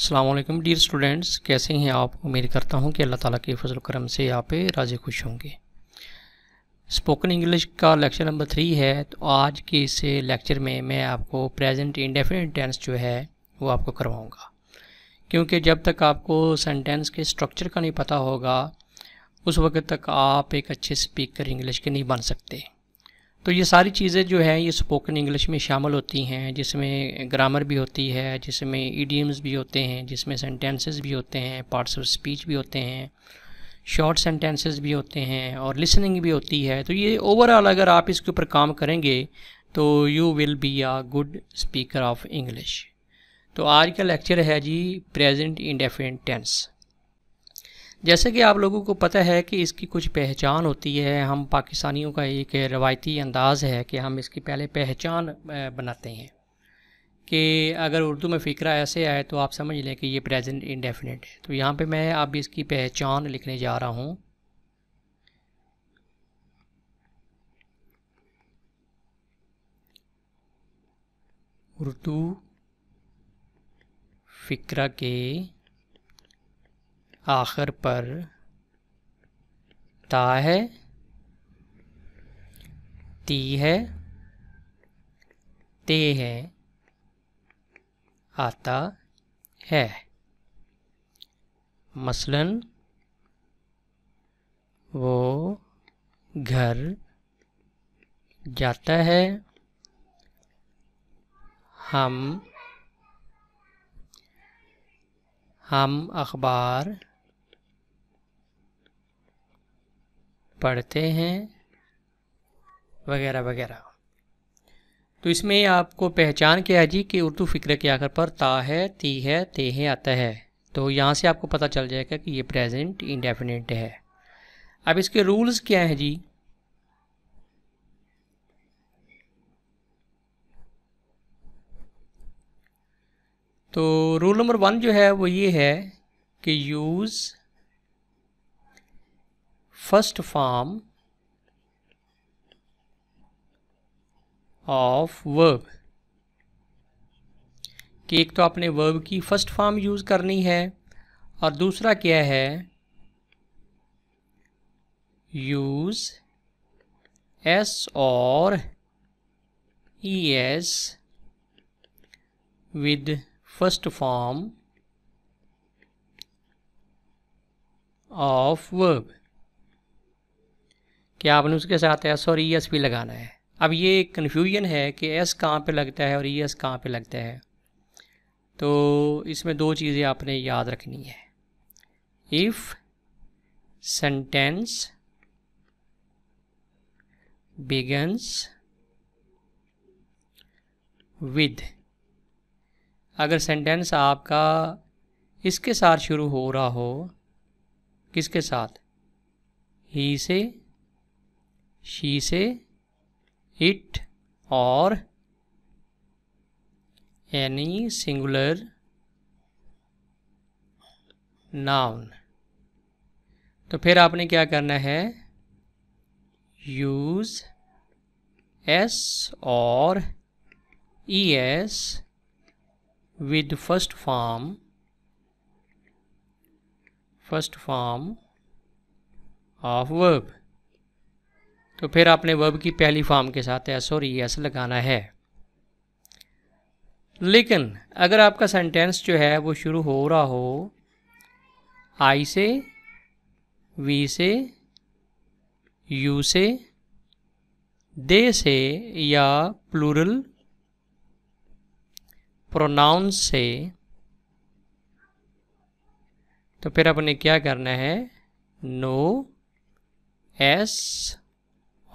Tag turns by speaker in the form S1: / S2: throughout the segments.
S1: अल्लाम dear students कैसे हैं आप उम्मीद करता हूं कि अल्लाह ताला के फजल करम से आप राजे खुश होंगे स्पोकन इंग्लिश का लेक्चर नंबर थ्री है तो आज के इस लेक्चर में मैं आपको प्रेजेंट इंडेफिनिट टेंस जो है वो आपको करवाऊंगा क्योंकि जब तक आपको सेंटेंस के स्ट्रक्चर का नहीं पता होगा उस वक्त तक आप एक अच्छे स्पीकर इंग्लिश के नहीं बन सकते तो ये सारी चीज़ें जो हैं ये स्पोकन इंग्लिश में शामिल होती हैं जिसमें ग्रामर भी होती है जिसमें ईडियम्स भी होते हैं जिसमें सेंटेंसेस भी होते हैं पार्ट्स ऑफ स्पीच भी होते हैं शॉर्ट सेंटेंसेस भी होते हैं और लिसनिंग भी होती है तो ये ओवरऑल अगर आप इसके ऊपर काम करेंगे तो you will be a good speaker of English तो आज का लेक्चर है जी प्रेजेंट इंडेफिनेट टेंस जैसे कि आप लोगों को पता है कि इसकी कुछ पहचान होती है हम पाकिस्तानियों का एक रवायती अंदाज़ है कि हम इसकी पहले पहचान बनाते हैं कि अगर उर्दू में फ़िक्र ऐसे आए तो आप समझ लें कि ये प्रेजेंट इंडेफिनेट है तो यहाँ पे मैं अब इसकी पहचान लिखने जा रहा हूँ उर्दू फ़िक्र के आखिर पर ता है ती है ते है आता है मसलन वो घर जाता है हम हम अखबार पढ़ते हैं वगैरह वगैरह तो इसमें आपको पहचान क्या है जी कि उर्दू फ़िक्र के आखिर पर ता है ती है ते है आता है तो यहाँ से आपको पता चल जाएगा कि ये प्रेजेंट इंडेफिनेट है अब इसके रूल्स क्या हैं जी तो रूल नंबर वन जो है वो ये है कि use first form of verb कि एक तो आपने वर्ब की फर्स्ट फॉर्म यूज़ करनी है और दूसरा क्या है यूज़ एस और E S with first form of verb कि आपने उसके साथ एस और ई e एस भी लगाना है अब ये कन्फ्यूजन है कि एस कहाँ पे लगता है और ई e एस कहाँ पे लगता है तो इसमें दो चीज़ें आपने याद रखनी है इफ़ सेंटेंस बिगन्स विद अगर सेंटेंस आपका इसके साथ शुरू हो रहा हो किसके साथ ही से शी से इट और एनी सिंगुलर नाउन तो फिर आपने क्या करना है यूज़ एस और E S with first form first form of verb तो फिर आपने वर्ब की पहली फॉर्म के साथ एस और ई e एस लगाना है लेकिन अगर आपका सेंटेंस जो है वो शुरू हो रहा हो आई से वी से यू से दे से या प्लूरल प्रोनाउंस से तो फिर आपने क्या करना है नो एस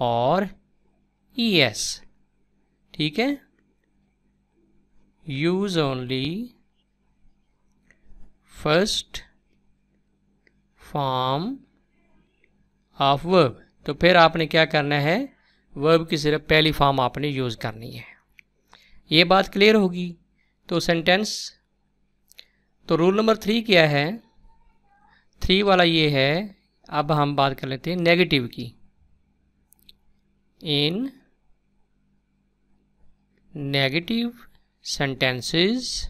S1: और ई e एस ठीक है use only first form of verb तो फिर आपने क्या करना है वर्ब की सिर्फ पहली फॉर्म आपने यूज़ करनी है ये बात क्लियर होगी तो सेंटेंस तो रूल नंबर थ्री क्या है थ्री वाला ये है अब हम बात कर लेते हैं नेगेटिव की in negative sentences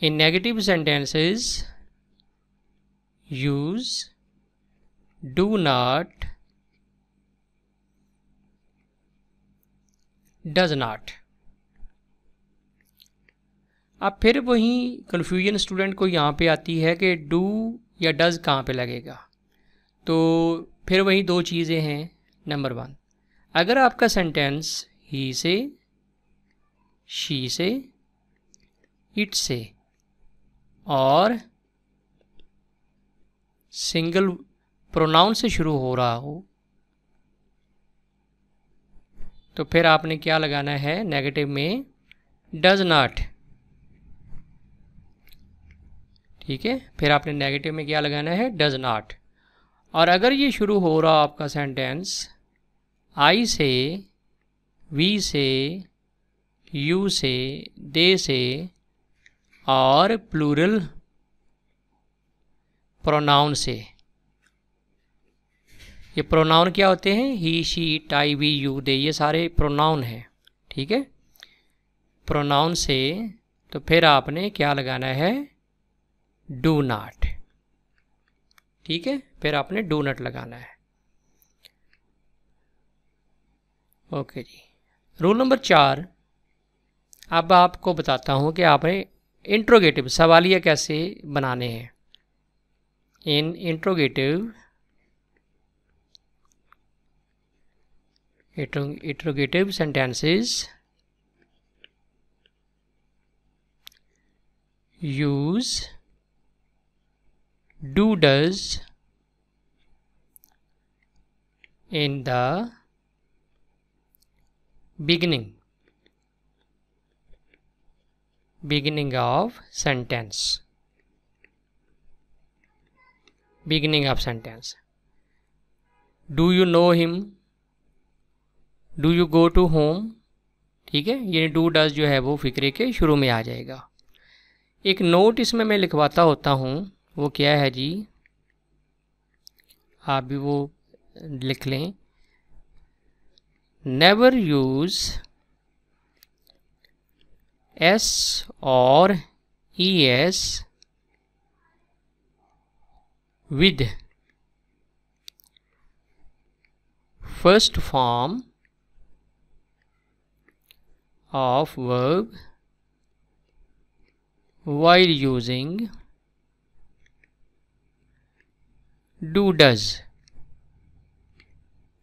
S1: in negative sentences use do not does not अब फिर वहीं कन्फ्यूजन स्टूडेंट को यहाँ पे आती है कि डू या डज़ कहाँ पे लगेगा तो फिर वही दो चीज़ें हैं नंबर वन अगर आपका सेंटेंस ही से शी से इट से और सिंगल प्रोनाउन से शुरू हो रहा हो तो फिर आपने क्या लगाना है नेगेटिव में डज नाट ठीक है फिर आपने नेगेटिव में क्या लगाना है डज नॉट और अगर ये शुरू हो रहा आपका सेंटेंस आई से वी से यू से दे से और प्लूरल प्रोनाउन से ये प्रोनाउन क्या होते हैं ही शी टाई वी यू दे ये सारे प्रोनाउन हैं ठीक है प्रोनाउन से तो फिर आपने क्या लगाना है डू नाट ठीक है फिर आपने डू नट लगाना है ओके जी रूल नंबर चार अब आपको बताता हूँ कि आपने इंट्रोगेटिव सवालिया कैसे बनाने हैं इन interrogative interrogative sentences use do does in the beginning beginning of sentence beginning of sentence do you know him do you go to home ठीक है ये डू डज जो है वो फिक्रे के शुरू में आ जाएगा एक नोट इसमें मैं लिखवाता होता हूँ वो क्या है जी आप भी वो लिख लें नेवर यूज एस और E S with first form of verb while using do does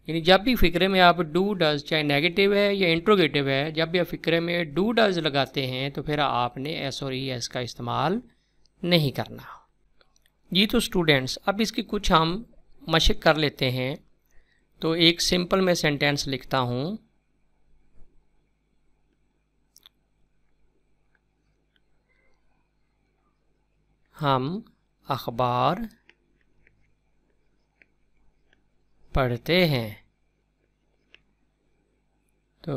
S1: यानी जब भी फ़िक्रे में आप डू डज चाहे नेगेटिव है या इंट्रोगेटिव है जब भी आप फ़िक्रे में डू डज लगाते हैं तो फिर आपने एस और ई एस का इस्तेमाल नहीं करना जी तो स्टूडेंट्स अब इसकी कुछ हम मशक कर लेते हैं तो एक सिंपल मैं सेंटेंस लिखता हूँ हम अखबार पढ़ते हैं तो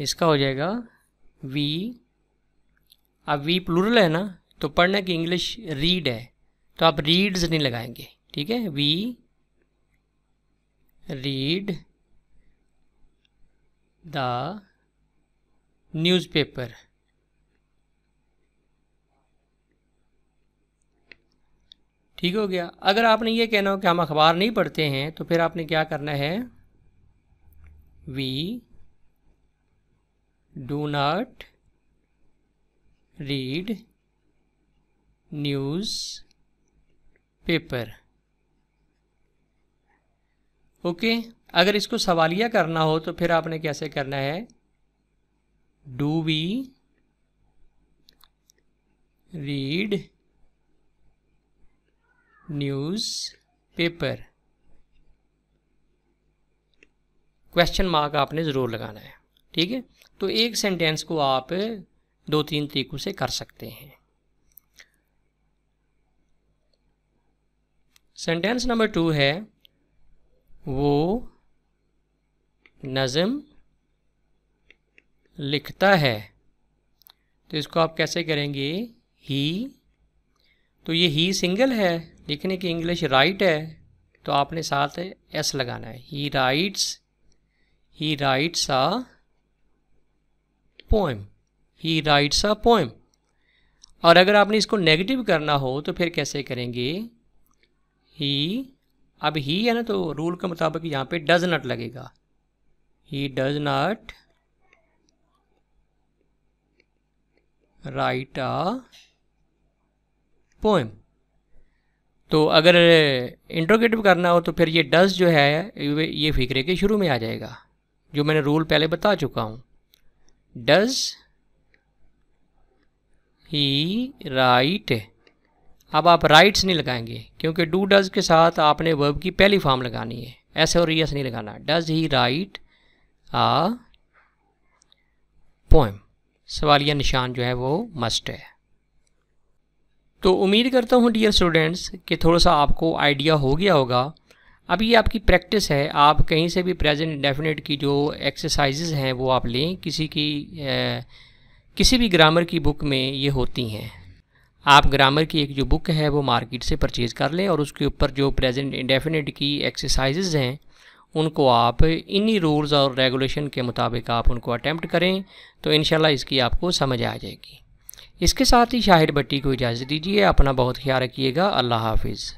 S1: इसका हो जाएगा वी अब वी प्लूरल है ना तो पढ़ना की इंग्लिश रीड है तो आप रीड्स नहीं लगाएंगे ठीक है वी रीड द न्यूज़पेपर ठीक हो गया अगर आपने ये कहना हो कि हम अखबार नहीं पढ़ते हैं तो फिर आपने क्या करना है we do not read newspaper okay अगर इसको सवालिया करना हो तो फिर आपने कैसे करना है do we read newspaper question mark आपने ज़रूर लगाना है ठीक है तो एक सेंटेंस को आप दो तीन तरीकों से कर सकते हैं सेंटेंस नंबर टू है वो नज़म लिखता है तो इसको आप कैसे करेंगे ही तो ये ही सिंगल है देखने की इंग्लिश राइट है तो आपने साथ एस लगाना है he writes he writes a poem he writes a poem और अगर आपने इसको नेगेटिव करना हो तो फिर कैसे करेंगे ही अब ही है ना तो रूल के मुताबिक यहाँ पे डज नॉट लगेगा he does not write a poem तो अगर इंट्रोगेटिव करना हो तो फिर ये डज जो है ये फिक्रे के शुरू में आ जाएगा जो मैंने रूल पहले बता चुका हूँ डज ही राइट अब आप राइट्स नहीं लगाएंगे क्योंकि डू डज के साथ आपने वर्ब की पहली फॉर्म लगानी है ऐसे और यस e नहीं लगाना does he write a poem सवालिया निशान जो है वो मस्ट है तो उम्मीद करता हूँ डियर स्टूडेंट्स कि थोड़ा सा आपको आइडिया हो गया होगा अब ये आपकी प्रैक्टिस है आप कहीं से भी प्रेजेंट डेफिनेट की जो एक्सरसाइजेज हैं वो आप लें किसी की ए, किसी भी ग्रामर की बुक में ये होती हैं आप ग्रामर की एक जो बुक है वो मार्केट से परचेज़ कर लें और उसके ऊपर जो प्रेजेंट इंडेफिनेट की एक्सरसाइजेज हैं उनको आप इन्हीं रूल्स और रेगुलेशन के मुताबिक आप उनको अटैम्प्ट करें तो इन इसकी आपको समझ आ जाएगी इसके साथ ही शाहिर भट्टी को इजाज़त दीजिए अपना बहुत ख्याल रखिएगा अल्लाह हाफिज़